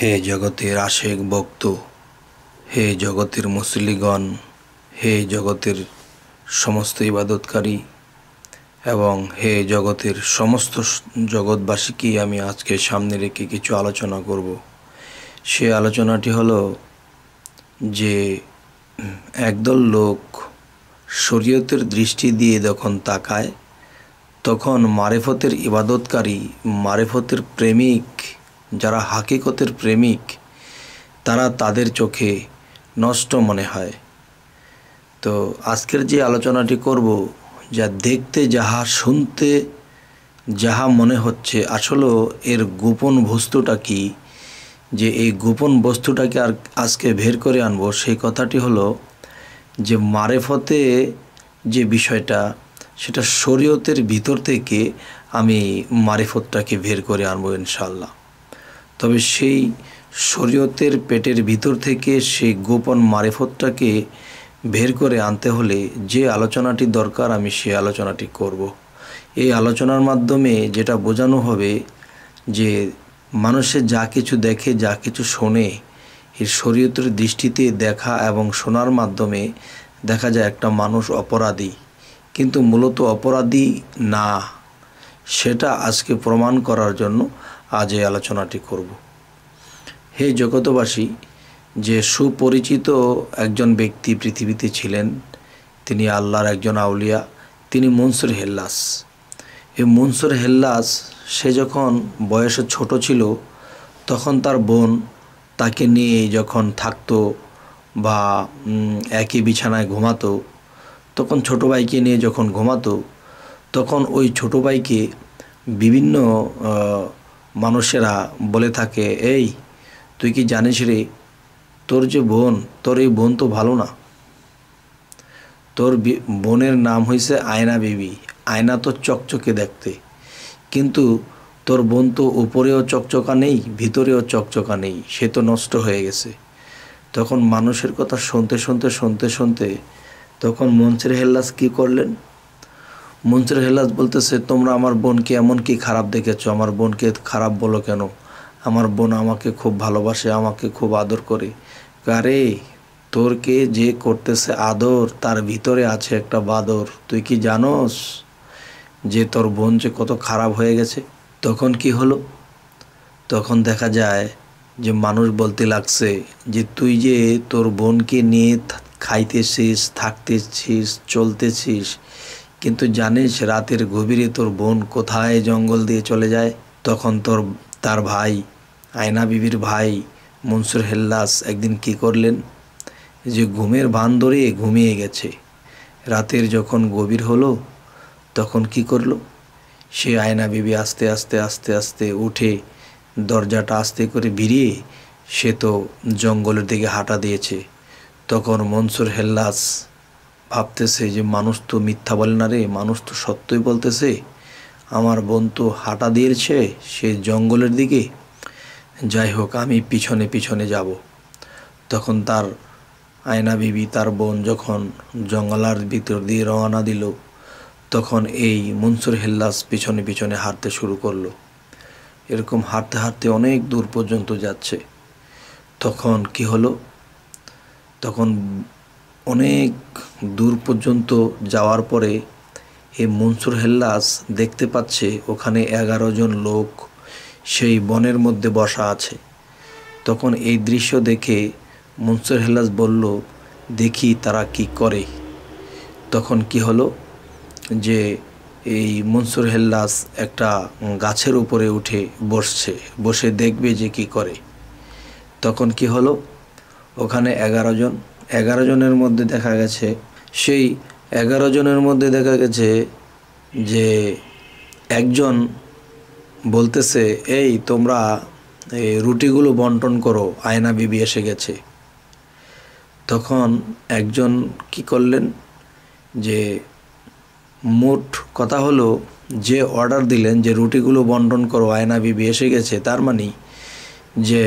হে জগতের আশেক ভক্ত হে জগতের মুসলিগণ হে জগতের সমস্ত ইবাদতকারী এবং হে জগতের সমস্ত জগৎবাসীকেই আমি আজকে সামনে রেখে কিছু আলোচনা করব সে আলোচনাটি হলো যে একদল লোক শরীয়তের দৃষ্টি দিয়ে যখন তাকায় তখন মারেফতের ইবাদতকারী মারেফতের প্রেমিক যারা হাকিকতের প্রেমিক তারা তাদের চোখে নষ্ট মনে হয় তো আজকের যে আলোচনাটি করব যা দেখতে যাহা শুনতে যাহা মনে হচ্ছে আসলেও এর গোপন বস্তুটা কি যে এই গোপন বস্তুটাকে আর আজকে ভের করে আনব সেই কথাটি হলো যে মারেফতে যে বিষয়টা সেটা শরীয়তের ভিতর থেকে আমি মারেফতটাকে ভের করে আনবো ইনশাল্লাহ তবে সেই শরীয়তের পেটের ভিতর থেকে সেই গোপন মারেফতটাকে বের করে আনতে হলে যে আলোচনাটি দরকার আমি সেই আলোচনাটি করব। এই আলোচনার মাধ্যমে যেটা বোঝানো হবে যে মানুষে যা কিছু দেখে যা কিছু শোনে এর শরীয়তের দৃষ্টিতে দেখা এবং শোনার মাধ্যমে দেখা যায় একটা মানুষ অপরাধী কিন্তু মূলত অপরাধী না সেটা আজকে প্রমাণ করার জন্য আজ এই আলোচনাটি করব হে জগতবাসী যে সুপরিচিত একজন ব্যক্তি পৃথিবীতে ছিলেন তিনি আল্লাহর একজন আউলিয়া তিনি মনসুর হেল্লাস এই মনসুর হেল্লাস সে যখন বয়সে ছোট ছিল তখন তার বোন তাকে নিয়ে যখন থাকতো বা একই বিছানায় ঘুমাতো তখন ছোট ভাইকে নিয়ে যখন ঘুমাতো তখন ওই ছোট ভাইকে বিভিন্ন মানুষেরা বলে থাকে এই তুই কি জানিস রে তোর যে বোন তোর এই বোন তো ভালো না তোর বোনের নাম হয়েছে আয়না বিবি আয়না তো চকচকে দেখতে কিন্তু তোর বোন তো উপরেও চকচকা নেই ভিতরেও চকচকা নেই সে তো নষ্ট হয়ে গেছে তখন মানুষের কথা শুনতে শুনতে শুনতে শুনতে তখন মনসির হেল্লাস কি করলেন মন্ত্রী হেলাজ বলতেছে তোমরা আমার বোনকে এমন কি খারাপ দেখেছো আমার বোনকে খারাপ বলো কেন আমার বোন আমাকে খুব ভালোবাসে আমাকে খুব আদর করে আরে তোরকে যে করতেছে আদর তার ভিতরে আছে একটা বাদর তুই কি জানোস যে তোর বোন যে কত খারাপ হয়ে গেছে তখন কি হলো তখন দেখা যায় যে মানুষ বলতে লাগছে যে তুই যে তোর বোনকে নিয়ে খাইতেছিস থাকতেছিস চলতেছিস কিন্তু জানিস রাতের গভীরে তোর বোন কোথায় জঙ্গল দিয়ে চলে যায় তখন তোর তার ভাই আয়না বিবির ভাই মনসুর হেল্লাস একদিন কি করলেন যে ঘুমের ভান ধরে ঘুমিয়ে গেছে রাতের যখন গভীর হলো তখন কি করল সে আয়না বিবি আস্তে আস্তে আস্তে আস্তে উঠে দরজাটা আস্তে করে ভিড়িয়ে সে তো জঙ্গলের দিকে হাঁটা দিয়েছে তখন মনসুর হেল্লাস ভাবতেছে যে মানুষ তো মিথ্যা বলে না রে মানুষ তো সত্যই বলতেছে আমার বোন তো হাঁটা দিয়েছে সে জঙ্গলের দিকে যাই হোক আমি পিছনে পিছনে যাব তখন তার আয়না বিবি তার বোন যখন জঙ্গলার ভিতর দিয়ে রওনা দিল তখন এই মনসুর হেল্লাস পিছনে পিছনে হাঁটতে শুরু করলো এরকম হাঁটতে হাঁটতে অনেক দূর পর্যন্ত যাচ্ছে তখন কি হলো তখন অনেক দূর পর্যন্ত যাওয়ার পরে এ মনসুর হেল্লাস দেখতে পাচ্ছে ওখানে এগারো জন লোক সেই বনের মধ্যে বসা আছে তখন এই দৃশ্য দেখে মনসুর হেল্লাস বলল দেখি তারা কি করে তখন কি হলো যে এই মনসুর হেল্লাস একটা গাছের উপরে উঠে বসছে বসে দেখবে যে কি করে তখন কি হলো ওখানে এগারো জন এগারো জনের মধ্যে দেখা গেছে সেই এগারো জনের মধ্যে দেখা গেছে যে একজন বলতেছে এই তোমরা এই রুটিগুলো বন্টন করো আয়না বিবি এসে গেছে তখন একজন কি করলেন যে মোট কথা হলো যে অর্ডার দিলেন যে রুটিগুলো বন্টন করো আয়না বিবি এসে গেছে তার মানে যে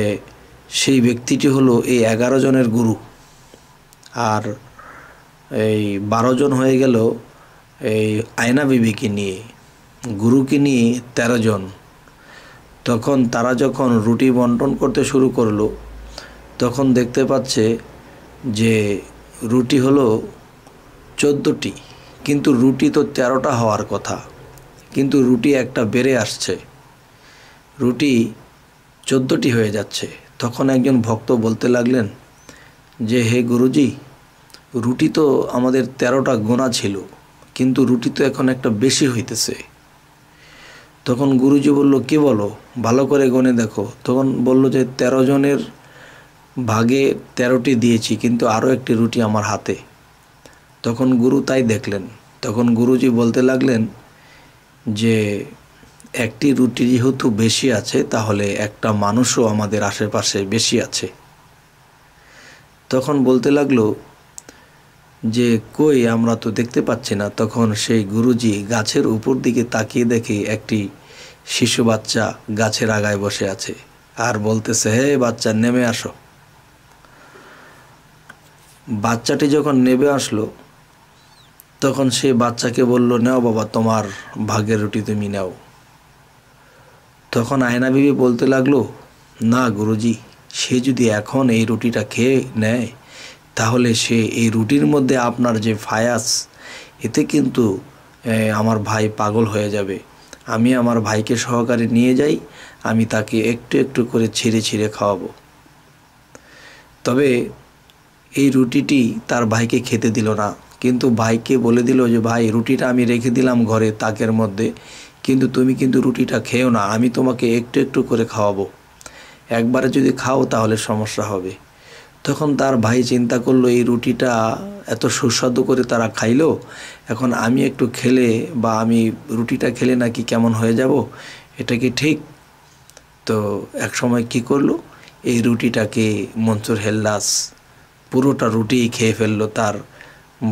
সেই ব্যক্তিটি হলো এই এগারো জনের গুরু আর এই বারো জন হয়ে গেল এই আয়না বিবিকে নিয়ে গুরুকে নিয়ে তেরো জন তখন তারা যখন রুটি বন্টন করতে শুরু করলো তখন দেখতে পাচ্ছে যে রুটি হলো চোদ্দোটি কিন্তু রুটি তো তেরোটা হওয়ার কথা কিন্তু রুটি একটা বেড়ে আসছে রুটি চোদ্দোটি হয়ে যাচ্ছে তখন একজন ভক্ত বলতে লাগলেন যে হে গুরুজি রুটি তো আমাদের তেরোটা গোনা ছিল কিন্তু রুটি তো এখন একটা বেশি হইতেছে তখন গুরুজি বলল কে বলো ভালো করে গনে দেখো তখন বলল যে তেরো জনের ভাগে তেরোটি দিয়েছি কিন্তু আরও একটি রুটি আমার হাতে তখন গুরু তাই দেখলেন তখন গুরুজি বলতে লাগলেন যে একটি রুটি যেহেতু বেশি আছে তাহলে একটা মানুষও আমাদের আশেপাশে বেশি আছে তখন বলতে লাগলো যে কই আমরা তো দেখতে পাচ্ছি না তখন সেই গুরুজি গাছের উপর দিকে তাকিয়ে দেখে একটি শিশু বাচ্চা গাছের আগায় বসে আছে আর বলতেছে হে বাচ্চা নেমে আসো বাচ্চাটি যখন নেমে আসলো তখন সে বাচ্চাকে বলল নাও বাবা তোমার ভাগের রুটি তুমি নাও তখন আয়না বিবি বলতে লাগলো না গুরুজি সে যদি এখন এই রুটিটা খেয়ে নেয় তাহলে সে এই রুটির মধ্যে আপনার যে ফায়াস এতে কিন্তু আমার ভাই পাগল হয়ে যাবে আমি আমার ভাইকে সহকারে নিয়ে যাই আমি তাকে একটু একটু করে ছিঁড়ে ছিঁড়ে খাওয়াবো তবে এই রুটিটি তার ভাইকে খেতে দিল না কিন্তু ভাইকে বলে দিল যে ভাই রুটিটা আমি রেখে দিলাম ঘরে তাকের মধ্যে কিন্তু তুমি কিন্তু রুটিটা খেও না আমি তোমাকে একটু একটু করে খাওয়াবো একবারে যদি খাও তাহলে সমস্যা হবে তখন তার ভাই চিন্তা করলো এই রুটিটা এত সুস্বাদু করে তারা খাইলো এখন আমি একটু খেলে বা আমি রুটিটা খেলে নাকি কেমন হয়ে যাব এটা কি ঠিক তো এক সময় কি করলো এই রুটিটাকে মঞ্চুর হেল্লাস পুরোটা রুটি খেয়ে ফেললো তার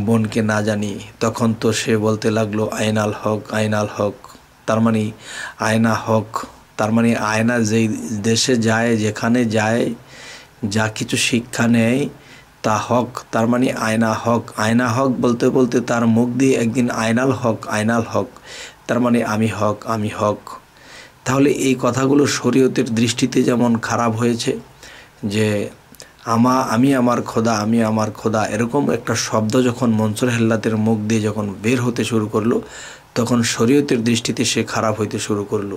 বোনকে না জানিয়ে তখন তো সে বলতে লাগলো আয়নাল হক আয়নাল হক তার মানে আয়না হক তার মানে আয়না যেই দেশে যায় যেখানে যায় যা কিছু শিক্ষা নেয় তা হক তার মানে আয়না হক আয়না হক বলতে বলতে তার মুখ দিয়ে একদিন আয়নাল হক আয়নাল হক তার মানে আমি হক আমি হক তাহলে এই কথাগুলো শরীয়তের দৃষ্টিতে যেমন খারাপ হয়েছে যে আমা আমি আমার খোদা আমি আমার খোদা এরকম একটা শব্দ যখন মনসুর হেল্লাতের মুখ দিয়ে যখন বের হতে শুরু করলো তখন শরীয়তের দৃষ্টিতে সে খারাপ হইতে শুরু করল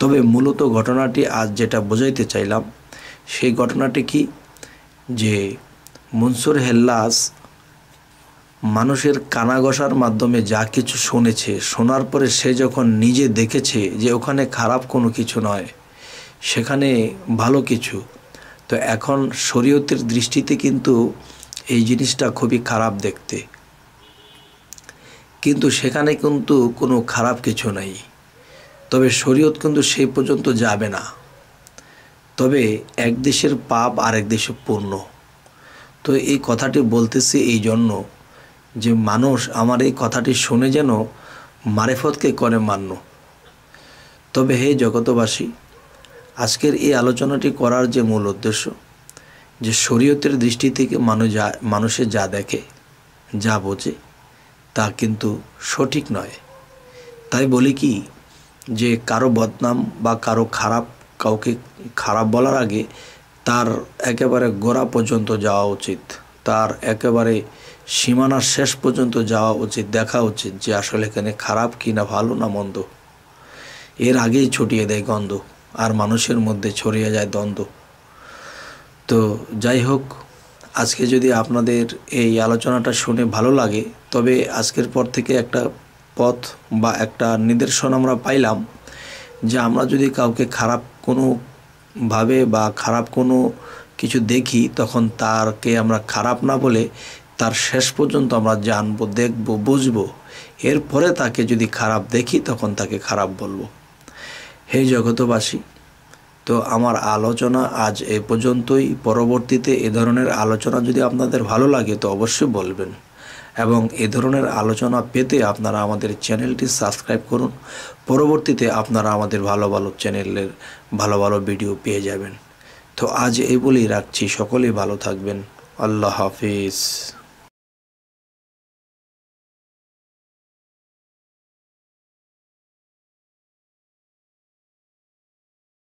তবে মূলত ঘটনাটি আজ যেটা বোঝাইতে চাইলাম সেই ঘটনাটি কি যে মনসুর হেল্লাস মানুষের কানাগসার মাধ্যমে যা কিছু শুনেছে শোনার পরে সে যখন নিজে দেখেছে যে ওখানে খারাপ কোনো কিছু নয় সেখানে ভালো কিছু তো এখন শরীয়তের দৃষ্টিতে কিন্তু এই জিনিসটা খুবই খারাপ দেখতে কিন্তু সেখানে কিন্তু কোনো খারাপ কিছু নেই তবে শরীয়ত কিন্তু সেই পর্যন্ত যাবে না তবে এক দেশের পাপ আরেক দেশে পূর্ণ তো এই কথাটি বলতেছি এই জন্য যে মানুষ আমার এই কথাটি শুনে যেন মারেফতকে করে মান্য তবে হে জগতবাসী আজকের এই আলোচনাটি করার যে মূল উদ্দেশ্য যে শরীয়তের দৃষ্টি থেকে মানুষ যা মানুষে যা দেখে যা বোঝে তা কিন্তু সঠিক নয় তাই বলি কি যে কারো বদনাম বা কারো খারাপ কাউকে খারাপ বলার আগে তার একেবারে গোড়া পর্যন্ত যাওয়া উচিত তার একেবারে সীমানার শেষ পর্যন্ত যাওয়া উচিত দেখা উচিত যে আসলে এখানে খারাপ কি না ভালো না মন্দ এর আগেই ছুটিয়ে দেয় গন্ধ আর মানুষের মধ্যে ছড়িয়ে যায় দ্বন্দ্ব তো যাই হোক আজকে যদি আপনাদের এই আলোচনাটা শুনে ভালো লাগে তবে আজকের পর থেকে একটা পথ বা একটা নিদর্শন আমরা পাইলাম যে আমরা যদি কাউকে খারাপ কোনো ভাবে বা খারাপ কোনো কিছু দেখি তখন তারকে আমরা খারাপ না বলে তার শেষ পর্যন্ত আমরা জানবো দেখব বুঝবো এরপরে তাকে যদি খারাপ দেখি তখন তাকে খারাপ বলবো হে জগতবাসী তো আমার আলোচনা আজ এ পর্যন্তই পরবর্তীতে এ ধরনের আলোচনা যদি আপনাদের ভালো লাগে তো অবশ্যই বলবেন এবং এ ধরনের আলোচনা পেতে আপনারা আমাদের চ্যানেলটি সাবস্ক্রাইব করুন পরবর্তীতে আপনারা আমাদের ভালো ভালো চ্যানেলের ভালো ভালো ভিডিও পেয়ে যাবেন তো আজ এই বলেই রাখছি সকলেই ভালো থাকবেন আল্লাহ হাফিজ